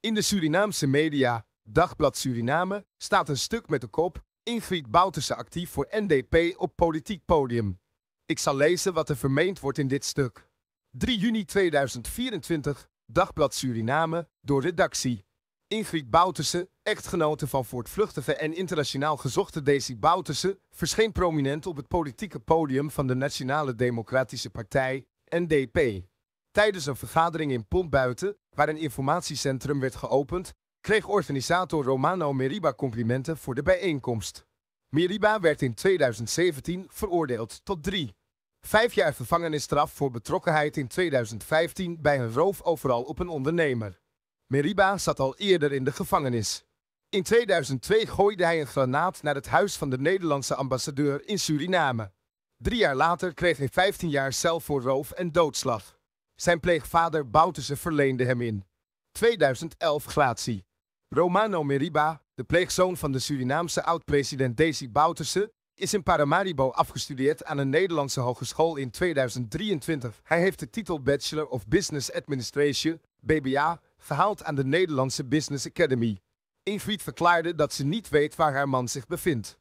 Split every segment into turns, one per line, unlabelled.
In de Surinaamse media, Dagblad Suriname, staat een stuk met de kop Ingrid Bouterse actief voor NDP op politiek podium. Ik zal lezen wat er vermeend wordt in dit stuk. 3 juni 2024, Dagblad Suriname, door redactie. Ingrid Bouterse, echtgenote van voortvluchtige en internationaal gezochte Desi Bouterse, verscheen prominent op het politieke podium van de Nationale Democratische Partij, NDP. Tijdens een vergadering in Pontbuiten, waar een informatiecentrum werd geopend, kreeg organisator Romano Meriba complimenten voor de bijeenkomst. Meriba werd in 2017 veroordeeld tot drie. Vijf jaar gevangenisstraf voor betrokkenheid in 2015 bij een roof overal op een ondernemer. Meriba zat al eerder in de gevangenis. In 2002 gooide hij een granaat naar het huis van de Nederlandse ambassadeur in Suriname. Drie jaar later kreeg hij 15 jaar cel voor roof en doodslag. Zijn pleegvader Boutussen verleende hem in 2011 gratie. Romano Meriba, de pleegzoon van de Surinaamse oud-president Desi Bouterse, is in Paramaribo afgestudeerd aan een Nederlandse hogeschool in 2023. Hij heeft de titel Bachelor of Business Administration, BBA, gehaald aan de Nederlandse Business Academy. Ingrid verklaarde dat ze niet weet waar haar man zich bevindt.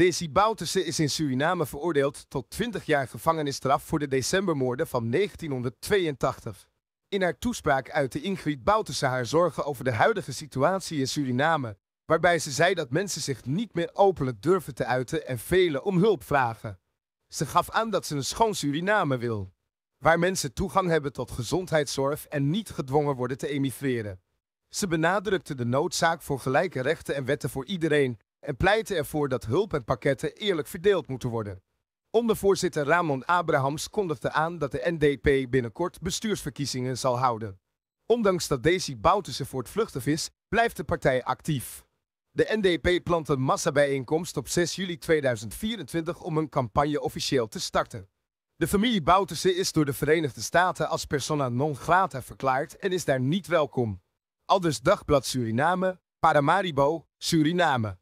Desi Bouterse is in Suriname veroordeeld tot 20 jaar gevangenisstraf voor de decembermoorden van 1982. In haar toespraak uitte Ingrid Bouterse haar zorgen over de huidige situatie in Suriname, waarbij ze zei dat mensen zich niet meer openlijk durven te uiten en velen om hulp vragen. Ze gaf aan dat ze een schoon Suriname wil, waar mensen toegang hebben tot gezondheidszorg en niet gedwongen worden te emigreren. Ze benadrukte de noodzaak voor gelijke rechten en wetten voor iedereen, en pleitte ervoor dat hulp en pakketten eerlijk verdeeld moeten worden. Ondervoorzitter Ramon Abrahams kondigde aan dat de NDP binnenkort bestuursverkiezingen zal houden. Ondanks dat Daisy het voortvluchtig is, blijft de partij actief. De NDP plant een massabijeenkomst op 6 juli 2024 om een campagne officieel te starten. De familie Bouterse is door de Verenigde Staten als persona non grata verklaard en is daar niet welkom. Aldus Dagblad Suriname, Paramaribo, Suriname.